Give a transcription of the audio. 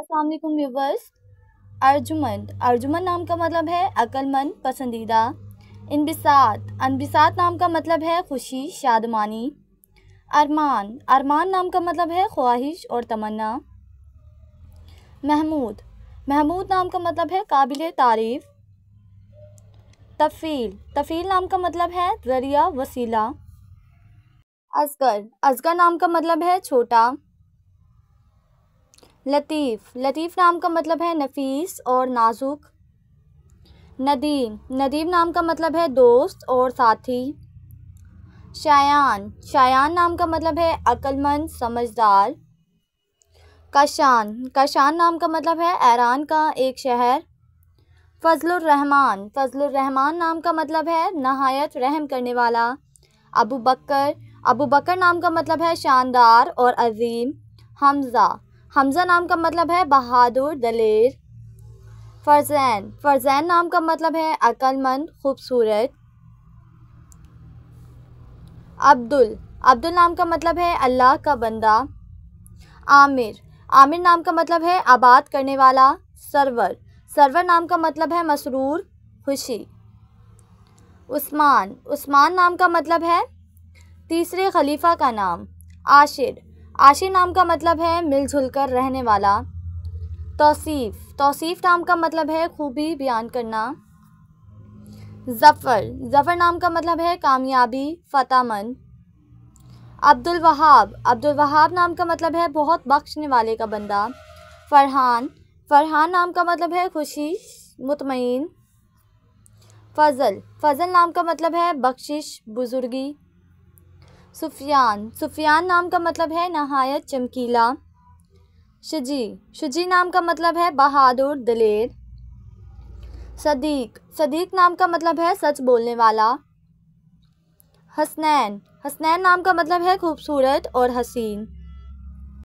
अस्सलाम वालेकुम व्यूवर्स अर्जुमंद अर्जुमन नाम का मतलब है अक्लमंद पसंदीदा इनबिसात अनबिसात नाम का मतलब है खुशी शादमानी अरमान अरमान नाम का मतलब है ख्वाहिश और तमन्ना महमूद महमूद नाम का मतलब है काबिल तारीफ़ तफ़ील तफ़ील नाम का मतलब है ज़रिया वसीला असगर असगर नाम का मतलब है छोटा लतीफ़ लतीफ़ नाम का मतलब है नफीस और नाजुक नदीम नदीम नाम का मतलब है दोस्त और साथी शायान शायान नाम का मतलब है अक्लमंद समझदार कशान काशान नाम का मतलब है ईरान का एक शहर फजलरहमान फजलरहमान नाम का मतलब है नहायत रहम करने वाला अबू बकर अबू बकर नाम का मतलब है शानदार और अजीम हमज़ा हमज़ा नाम का मतलब है बहादुर दलेर फरजैन फरजैन नाम का मतलब है अक्लमंद खूबसूरत अब्दुल अब्दुल नाम का मतलब है अल्लाह का बंदा आमिर आमिर नाम का मतलब है आबाद करने वाला सरवर सरवर नाम का मतलब है मसरूर खुशी उस्मान उस्मान नाम का मतलब है तीसरे खलीफा का नाम आशिर आशी नाम का मतलब है मिलजुल कर रहने वाला तौसीफ़ तौसीफ़ नाम का मतलब है खूबी बयान करना ज़फ़र ज़फ़र नाम का मतलब है कामयाबी फ़तामंद अब्दुल वहाब अब्दुल वहाब नाम का मतलब है बहुत बख्शने वाले का बंदा फ़रहान फ़रहान नाम का मतलब है खुशी मुतमईन फ़ज़ल फ़ज़ल नाम का मतलब है बख्शिश बुज़ुर्गी सुफियान सुफियान नाम का मतलब है नहायत चमकीला शजी शजी नाम का मतलब है बहादुर दलेर सदीक सदीक नाम का मतलब है सच बोलने वाला हसनैन हसनैन नाम का मतलब है खूबसूरत और हसीन